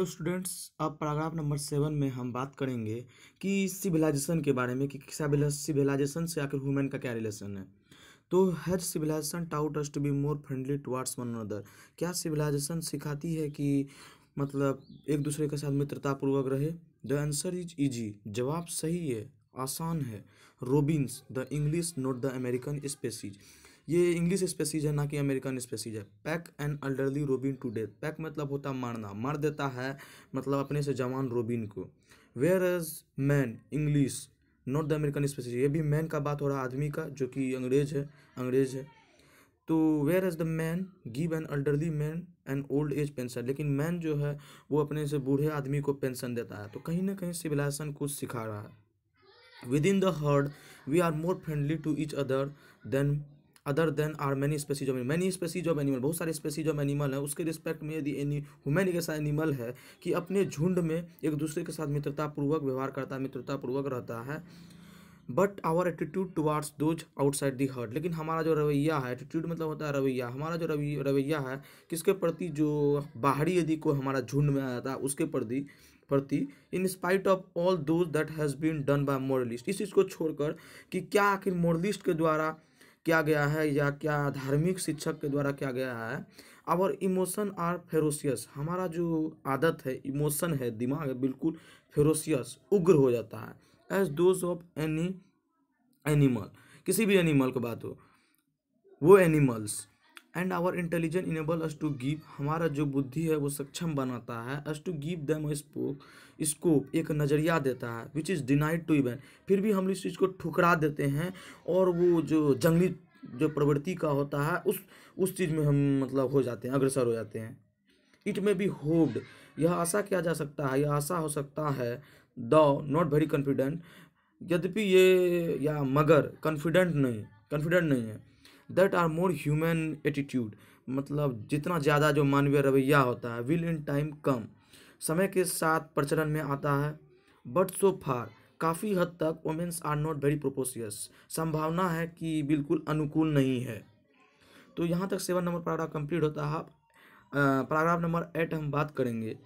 तो स्टूडेंट्स अब paragraph number seven में हम बात करेंगे कि सिविलाइजेशन के बारे में कि सिविलाइजेशन से आखिर ह्यूमन का क्या रिलेशन है तो has civilization taught us to be more friendly towards one another क्या सिविलाइजेशन सिखाती है कि मतलब एक दूसरे के साथ मित्रतापूर्वक रहे द आंसर इज ईजी जवाब सही है आसान है robins the English not the American species ये इंग्लिश स्पेसीज है ना कि अमेरिकन स्पेसीज है peck and elderly robin to death peck मतलब होता मारना मार देता है मतलब अपने से जवान रोबिन को whereas man English not the American species ये भी मैन का बात हो रहा है आदमी का जो कि अंग्रेज है अंग्रेज है तो whereas the man give an elderly man and old age pension लेकिन मैन जो है वो अपने से बूढ़े आदमी को पेंशन देता है तो कहीं ना कहीं सिविलाइजेशन कुछ सिखा रहा है within the herd we are more friendly to each other than other than are many species of many species of animal बहुत सारे स्पेसीज ऑफ एनिमल हैं उसके रिस्पेक्ट में यदि ह्यूमन एक ऐसा एनिमल है कि अपने झुंड में एक दूसरे के साथ मित्रतापूर्वक व्यवहार करता है मित्रतापूर्वक रहता है but our attitude towards those outside the herd लेकिन हमारा जो रवैया है एटीट्यूड मतलब होता है रवैया हमारा जो रवैया है किसके प्रति जो बाहरी यदि कोई हमारा झुंड में आता है उसके प्रति प्रति in spite of all those that has been done by moralist इस चीज़ को छोड़कर कि क्या आखिर मॉरलिस्ट के द्वारा किया गया है या क्या धार्मिक शिक्षक के द्वारा किया गया है आवर इमोशन आर फेरोसियस हमारा जो आदत है इमोशन है दिमाग है बिल्कुल फेरोसियस उग्र हो जाता है as those of any animal किसी भी एनिमल की बात हो वो animals and our intelligent enable us to give हमारा जो बुद्धि है वो सक्षम बनाता है us to give them spoke scope एक नज़रिया देता है which is denied to event फिर भी हम इस चीज़ को ठुकरा देते हैं और वो जो जंगली जो प्रवृत्ति का होता है उस उस चीज़ में हम मतलब हो जाते हैं अग्रसर हो जाते हैं इट मे बी होप्ड यह आशा किया जा सकता है यह आशा हो सकता है द नॉट वेरी कॉन्फिडेंट यद्यपि ये या मगर कॉन्फिडेंट नहीं कॉन्फिडेंट नहीं है that our more human attitude मतलब जितना ज़्यादा जो मानवीय रवैया होता है विल इन टाइम कम समय के साथ प्रचलन में आता है बट सो फार काफ़ी हद तक women's are not very propitious संभावना है कि बिल्कुल अनुकूल नहीं है तो यहाँ तक सेवन नंबर पैराग्राफ कंप्लीट होता है पैराग्राफ नंबर एट हम बात करेंगे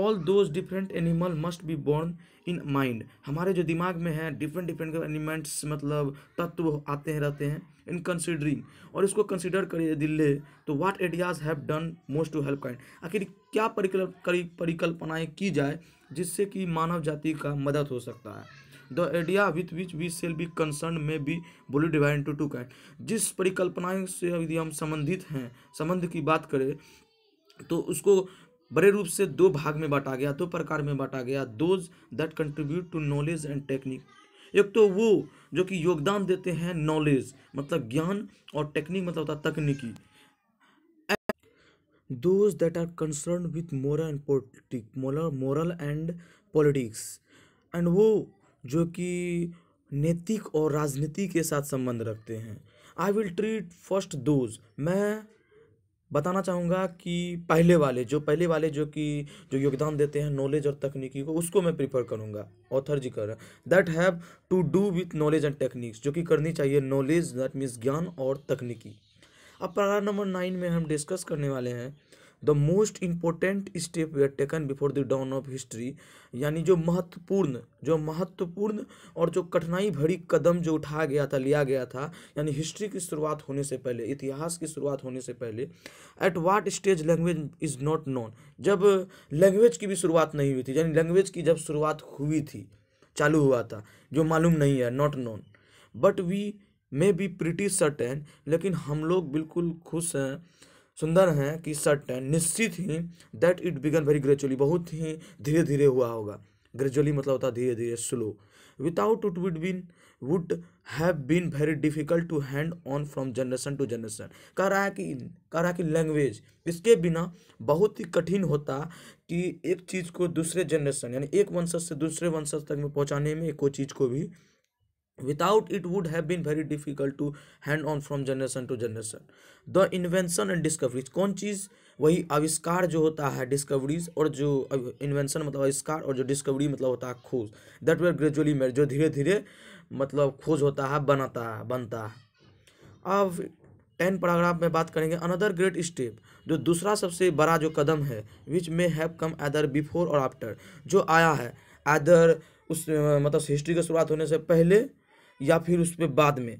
all those different animal must be borne in mind हमारे जो दिमाग में है डिफरेंट डिफरेंट एनिमेंट्स मतलब तत्व आते हैं रहते हैं इन कंसिडरिंग और इसको कंसिडर करिए दिल्ली तो what ideas have done most to help kind आखिर क्या परिकल्पनाएँ की जाए जिससे कि मानव जाति का मदद हो सकता है the idea with which we shall be concern में बी बोली डिवाइन टू टू कैट जिस परिकल्पनाएं से यदि हम संबंधित हैं संबंध की बात करें तो उसको बड़े रूप से दो भाग में बांटा गया दो प्रकार में बांटा गया those that contribute to knowledge and technique एक तो वो जो कि योगदान देते हैं नॉलेज मतलब ज्ञान और टेक्निक मतलब होता तकनीकी those that are concern with moral and politic moral and politics and वो जो कि नैतिक और राजनीति के साथ संबंध रखते हैं I will treat first those मैं बताना चाहूँगा कि पहले वाले जो पहले वाले जो कि जो योगदान देते हैं नॉलेज और तकनीकी को उसको मैं प्रीफर करूँगा ऑथर जी कर that have to do with knowledge and techniques जो कि करनी चाहिए नॉलेज दैट मीन्स ज्ञान और तकनीकी अब पैरा नंबर नाइन में हम डिस्कस करने वाले हैं the most important step way taken before the dawn of history यानी जो महत्वपूर्ण जो महत्वपूर्ण और जो कठिनाई भरी कदम जो उठाया गया था लिया गया था यानी हिस्ट्री की शुरुआत होने से पहले इतिहास की शुरुआत होने से पहले at what stage language is not known जब लैंग्वेज की भी शुरुआत नहीं हुई थी यानी लैंग्वेज की जब शुरुआत हुई थी चालू हुआ था जो मालूम नहीं है not known but we may be pretty certain लेकिन हम लोग बिल्कुल खुश हैं सुंदर हैं कि सर्टन निश्चित ही that it began very gradually बहुत ही धीरे धीरे हुआ होगा ग्रेजुअली मतलब होता है धीरे धीरे slow without it would been would have been very difficult to hand on from generation to generation कह रहा है कि कह रहा है कि लैंग्वेज इसके बिना बहुत ही कठिन होता कि एक चीज़ को दूसरे जनरेशन यानी एक वंशज से दूसरे वंशज तक में पहुँचाने में कोई चीज़ को भी without it would have been very difficult to hand on from generation to generation the invention and discoveries कौन चीज़ वही आविष्कार जो होता है डिस्कवरीज और जो इन्वेंशन मतलब आविष्कार और जो डिस्कवरी मतलब होता है खोज दैट वेयर ग्रेजुअली मेर जो धीरे धीरे मतलब खोज होता है बनाता है बनता है अब टेन पैराग्राफ में बात करेंगे अनदर ग्रेट स्टेप जो दूसरा सबसे बड़ा जो कदम है which may have come either before और आफ्टर जो आया है एदर उस मतलब हिस्ट्री की शुरुआत होने से पहले या फिर उस पर बाद में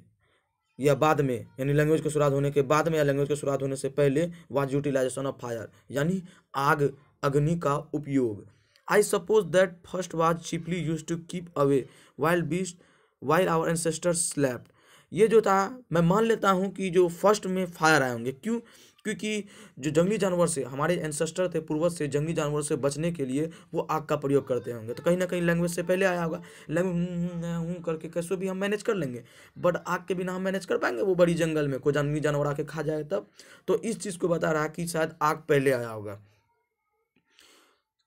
या बाद में यानी लैंग्वेज के शुरुआत होने के बाद में या लैंग्वेज के शुरुआत होने से पहले वाज यूटिलाइजेशन ऑफ फायर यानी आग अग्नि का उपयोग I suppose that first was chiefly use to keep away wild beast while our ancestor slept ये जो था मैं मान लेता हूँ कि जो फर्स्ट में फायर आए होंगे क्यों क्योंकि जो जंगली जानवर से हमारे एंसेस्टर थे पूर्वज से जंगली जानवर से बचने के लिए वो आग का प्रयोग करते होंगे तो कहीं ना कहीं लैंग्वेज से पहले आया होगा लैंग्वेज हूँ हम्म, हम्म, हम्म, करके कैसे भी हम मैनेज कर लेंगे बट आग के बिना हम मैनेज कर पाएंगे वो बड़ी जंगल में कोई जंगली जानवर आके खा जाए तब तो इस चीज़ को बता रहा है कि शायद आग पहले आया होगा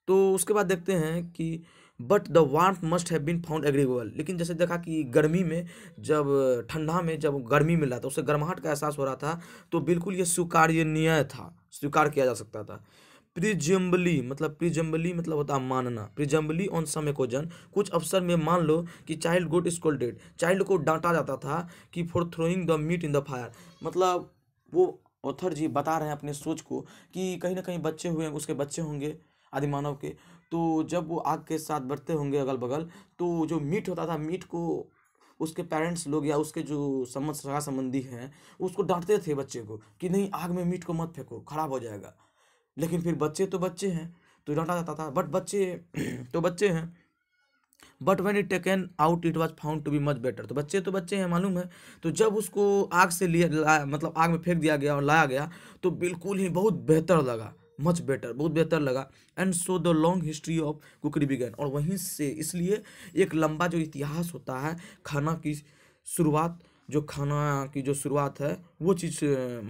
तो उसके बाद देखते हैं कि but the warm must have been found agreeable लेकिन जैसे देखा कि गर्मी में जब ठंडा में जब गर्मी मिला था उससे गर्माहट का एहसास हो रहा था तो बिल्कुल ये स्वीकारनीय था स्वीकार किया जा सकता था प्रिजम्बली मतलब प्रिजम्बली मतलब होता है मानना प्रिजम्बली ऑन सम एकोजन कुछ अवसर में मान लो कि चाइल्ड गुड स्कोल्डेड चाइल्ड को डांटा जाता था कि for throwing the meat in the fire मतलब वो ऑथर जी बता रहे हैं अपने सोच को कि कहीं ना कहीं बच्चे हुए उसके बच्चे होंगे आदि मानव के तो जब वो आग के साथ बढ़ते होंगे अगल बगल तो जो मीट होता था मीट को उसके पेरेंट्स लोग या उसके जो संबंध सगा संबंधी हैं उसको डांटते थे बच्चे को कि नहीं आग में मीट को मत फेंको खराब हो जाएगा लेकिन फिर बच्चे तो बच्चे हैं तो डांटा जाता था बट बच्चे तो बच्चे हैं but when it taken out it was found to be much better तो बच्चे तो बच्चे हैं मालूम है तो जब उसको आग से लिया मतलब आग में फेंक दिया गया और लाया गया तो बिल्कुल ही बहुत बेहतर लगा मच बेटर बहुत बेहतर लगा and so the long history of cookery began और वहीं से इसलिए एक लंबा जो इतिहास होता है खाना की शुरुआत जो खाना की जो शुरुआत है वो चीज़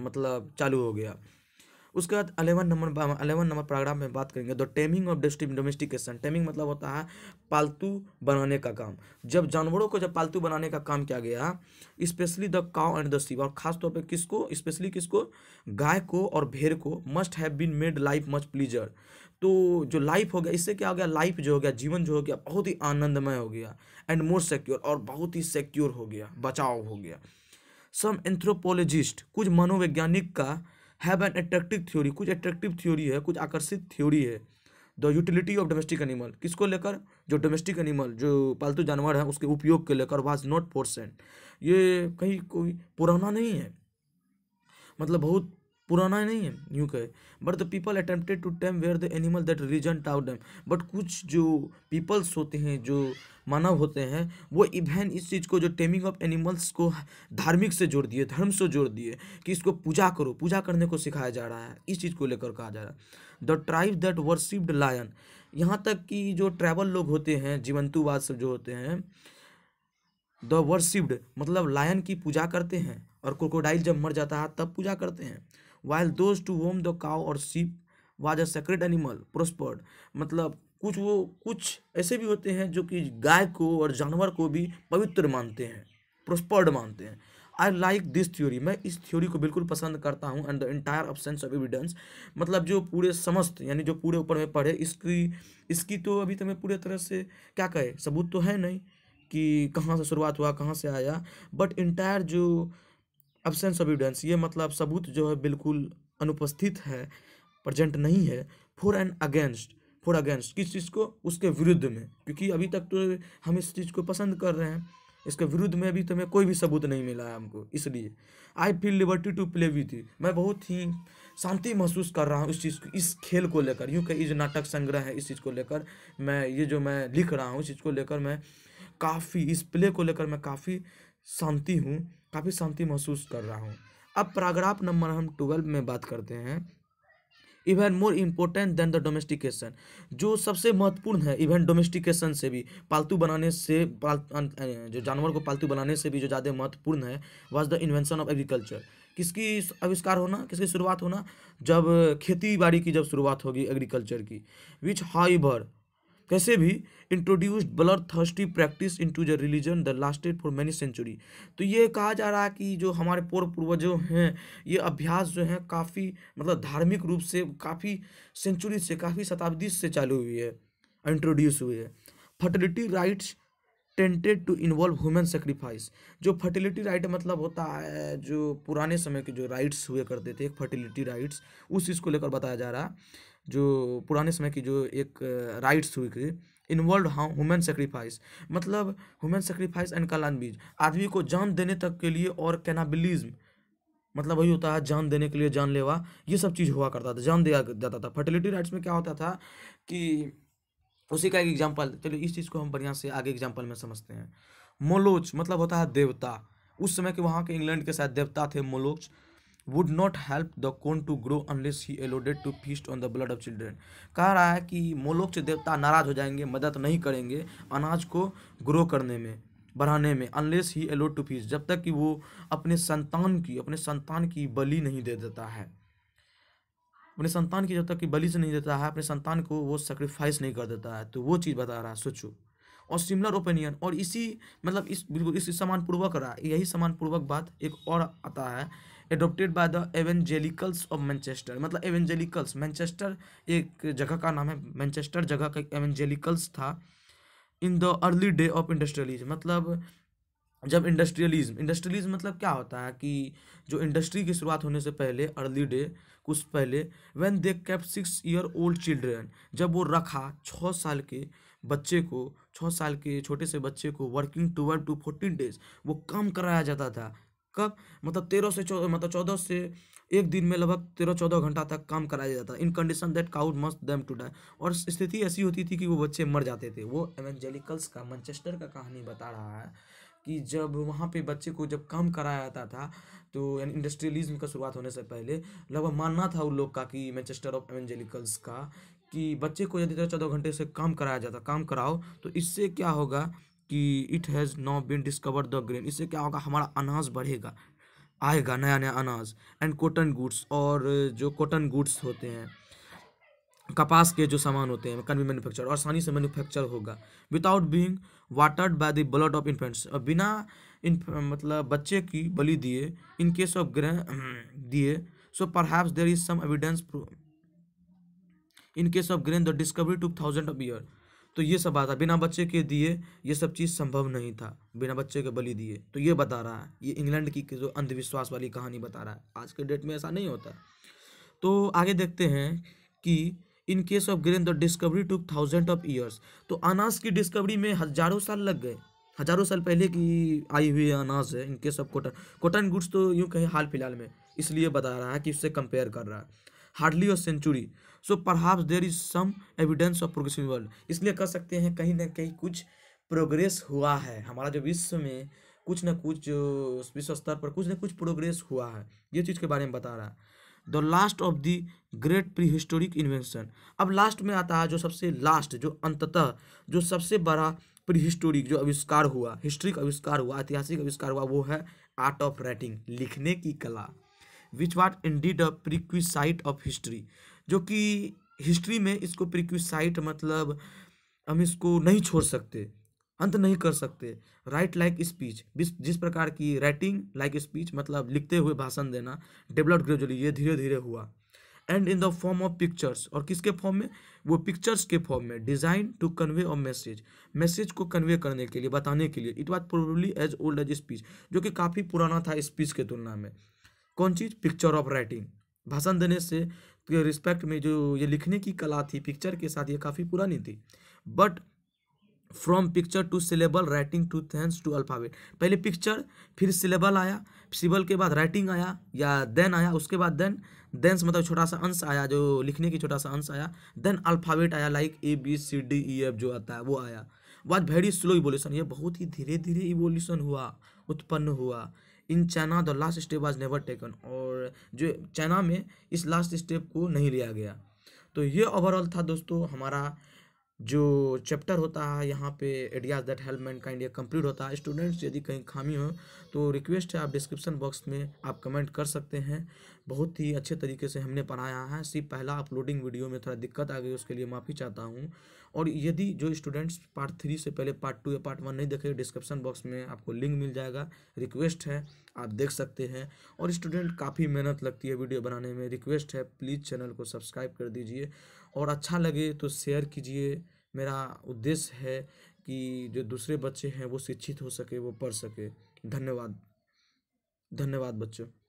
मतलब चालू हो गया उसके बाद eleven number eleven number program में बात करेंगे the taming of domestication taming मतलब होता है पालतू बनाने का काम जब जानवरों को जब पालतू बनाने का काम किया गया specially the cow and the sheep और खासतौर पर किसको स्पेशली किसको गाय को और भेड़ को must have been made life much pleasure तो जो लाइफ हो गया इससे क्या हो गया लाइफ जो हो गया जीवन जो हो गया बहुत ही आनंदमय हो गया एंड मोर सिक्योर और बहुत ही सिक्योर हो गया बचाव हो गया सम एंथ्रोपोलॉजिस्ट कुछ मनोवैज्ञानिक का हैव एन एट्रैक्टिव थ्योरी कुछ एट्रैक्टिव थ्योरी है कुछ आकर्षित थ्योरी है the utility of domestic animal किसको लेकर जो डोमेस्टिक एनिमल जो पालतू जानवर है उसके उपयोग के लेकर वाज नॉट फोर्सेंट ये कहीं कोई पुराना नहीं है मतलब बहुत पुराना नहीं है का है but the people attempted to tame were the animal that religion taught them but कुछ जो पीपल्स होते हैं जो मानव होते हैं वो इवेन इस चीज़ को जो टेमिंग ऑफ एनिमल्स को धार्मिक से जोड़ दिए धर्म से जोड़ दिए कि इसको पूजा करो पूजा करने को सिखाया जा रहा है इस चीज़ को लेकर कहा जा रहा है the tribe that worshipped lion यहाँ तक कि जो ट्रैवल लोग होते हैं जीवंतुवाद सब जो होते हैं द वर्सिप्ड मतलब लायन की पूजा करते हैं और क्रोकोडाइल जब मर जाता है तब पूजा करते हैं while those to whom the cow और sheep was a sacred animal prospered मतलब कुछ वो कुछ ऐसे भी होते हैं जो कि गाय को और जानवर को भी पवित्र मानते हैं प्रोस्पर्ड मानते हैं आई लाइक दिस थ्योरी मैं इस थ्योरी को बिल्कुल पसंद करता हूँ and the entire option of evidence मतलब जो पूरे समस्त यानी जो पूरे ऊपर में पढ़े इसकी इसकी तो अभी तुम्हें तो पूरे तरह से क्या कहे सबूत तो है नहीं कि कहाँ से शुरुआत हुआ कहाँ से आया बट इंटायर जो एबसेंस ऑफ एविडेंस ये मतलब सबूत जो है बिल्कुल अनुपस्थित है प्रजेंट नहीं है for and against for against किस चीज़ को उसके विरुद्ध में क्योंकि अभी तक तो हम इस चीज़ को पसंद कर रहे हैं इसके विरुद्ध में अभी तुम्हें तो कोई भी सबूत नहीं मिला है हमको इसलिए I feel liberty to play with you मैं बहुत ही शांति महसूस कर रहा हूँ इस चीज़ को इस खेल को लेकर यूँ कहीं जो नाटक संग्रह है इस चीज़ को लेकर मैं ये जो मैं लिख रहा हूँ इस चीज़ को लेकर मैं काफ़ी इस प्ले को लेकर मैं काफ़ी शांति हूँ काफ़ी शांति महसूस कर रहा हूँ अब पैराग्राफ नंबर हम ट्वेल्व में बात करते हैं even more important than the domestication जो सबसे महत्वपूर्ण है इवन डोमेस्टिकेशन से भी पालतू बनाने से पाल जो जानवर को पालतू बनाने से भी जो ज़्यादा महत्वपूर्ण है was the invention of agriculture किसकी आविष्कार होना किसकी शुरुआत होना जब खेती बाड़ी की जब शुरुआत होगी एग्रीकल्चर की विच हाइवर कैसे भी introduced blood thirsty practice into the religion the lasted for many century तो ये कहा जा रहा है कि जो हमारे पूर्व पूर्वजों हैं ये अभ्यास जो हैं काफ़ी मतलब धार्मिक रूप से काफ़ी सेंचुरी से काफ़ी शताब्दी से चालू हुई है इंट्रोड्यूस हुई है fertility rites tended to involve human sacrifice जो फर्टिलिटी राइट मतलब होता है जो पुराने समय के जो राइट्स हुए करते थे फर्टिलिटी राइट्स उस चीज़ को लेकर बताया जा रहा है जो पुराने समय की जो एक राइट्स हुई थी इन्वॉल्व हुमेन सेक्रीफाइस मतलब हुमेन सेक्रीफाइस एंड कलान बीज आदमी को जान देने तक के लिए और कैनाबिलिज्म मतलब वही होता है जान देने के लिए जानलेवा ये सब चीज़ हुआ करता था जान दिया जाता था फर्टिलिटी राइट्स में क्या होता था कि उसी का एक एग्जाम्पल चलिए इस चीज़ को हम बढ़िया से आगे एग्जाम्पल में समझते हैं मोलोच मतलब होता है देवता उस समय के वहाँ के इंग्लैंड के शायद देवता थे Moloch would not help the corn to grow unless he allowed to feast on the blood of children कह रहा है कि से देवता नाराज हो जाएंगे मदद नहीं करेंगे अनाज को ग्रो करने में बढ़ाने में unless he allowed to feast जब तक कि वो अपने संतान की अपने संतान की बलि नहीं दे देता है अपने संतान की जब तक कि बलि से नहीं देता है अपने संतान को वो सेक्रीफाइस नहीं कर देता है तो वो चीज़ बता रहा है सोचो और सिमिलर ओपिनियन और इसी मतलब इस बिल्कुल इस, इस समान पूर्वक रहा यही समान पूर्वक बात एक और आता है adopted by the evangelicals of Manchester मतलब एवेंजेलिकल्स मैनचेस्टर एक जगह का नाम है मैनचेस्टर जगह का एवेंजेलिकल्स था in the early day of industrialism मतलब जब इंडस्ट्रियलिज्म इंडस्ट्रियलिज्म मतलब क्या होता है कि जो इंडस्ट्री की शुरुआत होने से पहले अर्ली डे कुछ पहले when they kept six year old children जब वो रखा छः साल के बच्चे को छः साल के छोटे से बच्चे को working twelve to fourteen days वो काम कराया जाता था कब मतलब तेरह से चौदह मतलब चौदह से एक दिन में लगभग तेरह चौदह घंटा तक काम कराया जाता in condition that could must them to die और स्थिति ऐसी होती थी कि वो बच्चे मर जाते थे वो एवेंजेलिकल्स का मैनचेस्टर का कहानी बता रहा है कि जब वहाँ पे बच्चे को जब काम कराया जाता था तो यानी इंडस्ट्रियलिज्म का शुरुआत होने से पहले लगभग मानना था उन लोग का कि मैनचेस्टर ऑफ एवेंजेलिकल्स का कि बच्चे को यदि तेरह चौदह घंटे से काम कराया जाता काम कराओ तो इससे क्या होगा कि it has now been discover the grain इससे क्या होगा हमारा अनाज बढ़ेगा आएगा नया नया अनाज एंड कॉटन गुड्स और जो कॉटन गुड्स होते हैं कपास के जो सामान होते हैं कन भी मैन्युफैक्चर और आसानी से मैन्युफैक्चर होगा without being watered by the blood of infants और बिना इन मतलब बच्चे की बलि दिए इन केस ऑफ ग्रह दिए so perhaps there is some evidence in case of grain the discovery two thousand of year तो ये सब आता बिना बच्चे के दिए ये सब चीज़ संभव नहीं था बिना बच्चे के बलि दिए तो ये बता रहा है ये इंग्लैंड की जो अंधविश्वास वाली कहानी बता रहा है आज के डेट में ऐसा नहीं होता तो आगे देखते हैं कि in case of grain the discovery two thousand of years तो अनाज की डिस्कवरी में हजारों साल लग गए हजारों साल पहले की आई हुई अनाज है in case of cotton cotton goods तो यूँ कहें हाल फिलहाल में इसलिए बता रहा है कि उससे कंपेयर कर रहा है हार्डली और century so perhaps there is some evidence of progress in world इसलिए कह सकते हैं कहीं ना कहीं कुछ प्रोग्रेस हुआ है हमारा जो विश्व में कुछ ना कुछ विश्व स्तर पर कुछ ना कुछ प्रोग्रेस हुआ है ये चीज़ के बारे में बता रहा है the last of the great prehistoric invention अब लास्ट में आता है जो सबसे लास्ट जो अंततः जो सबसे बड़ा प्री हिस्टोरिक जो आविष्कार हुआ हिस्ट्रिक आविष्कार हुआ ऐतिहासिक आविष्कार हुआ वो है आर्ट ऑफ राइटिंग लिखने की कला which was indeed a prerequisite of history जो कि हिस्ट्री में इसको प्रिक्यूसाइट मतलब हम इसको नहीं छोड़ सकते अंत नहीं कर सकते राइट लाइक स्पीच जिस प्रकार की राइटिंग लाइक स्पीच मतलब लिखते हुए भाषण देना डेवलप ग्रेजुअली ये धीरे धीरे हुआ and in the form of pictures और किसके फॉर्म में वो पिक्चर्स के फॉर्म में design to convey a message message को कन्वे करने के लिए बताने के लिए it was probably as old as speech जो कि काफ़ी पुराना था स्पीच के तुलना में कौन चीज़ पिक्चर ऑफ राइटिंग भाषण देने से के रिस्पेक्ट में जो ये लिखने की कला थी पिक्चर के साथ ये काफ़ी पुरानी थी but from picture to syllable writing to thence to alphabet पहले पिक्चर फिर सिलेबल आया सिबल के बाद राइटिंग आया या देन आया उसके बाद देन देंस मतलब छोटा सा अंश आया जो लिखने की छोटा सा अंश आया देन अल्फ़ाबेट आया like A B C D E F जो आता है वो आया वाज वेरी स्लो इवोल्यूशन ये बहुत ही धीरे धीरे इवोल्यूशन हुआ उत्पन्न हुआ in China the last step was never taken और जो चाइना में इस लास्ट स्टेप को नहीं लिया गया तो ये ओवरऑल था दोस्तों हमारा जो चैप्टर होता है यहाँ पे ideas that help mankind ये कम्प्लीट होता है स्टूडेंट्स यदि कहीं खामी हो तो रिक्वेस्ट है आप डिस्क्रिप्शन बॉक्स में आप कमेंट कर सकते हैं बहुत ही अच्छे तरीके से हमने पढ़ाया है सिर्फ पहला अपलोडिंग वीडियो में थोड़ा दिक्कत आ गई उसके लिए माफ़ी चाहता हूँ और यदि जो स्टूडेंट्स पार्ट थ्री से पहले पार्ट टू या पार्ट वन नहीं देखे डिस्क्रिप्शन बॉक्स में आपको लिंक मिल जाएगा रिक्वेस्ट है आप देख सकते हैं और स्टूडेंट काफ़ी मेहनत लगती है वीडियो बनाने में रिक्वेस्ट है प्लीज़ चैनल को सब्सक्राइब कर दीजिए और अच्छा लगे तो शेयर कीजिए मेरा उद्देश्य है कि जो दूसरे बच्चे हैं वो शिक्षित हो सके वो पढ़ सके धन्यवाद धन्यवाद बच्चों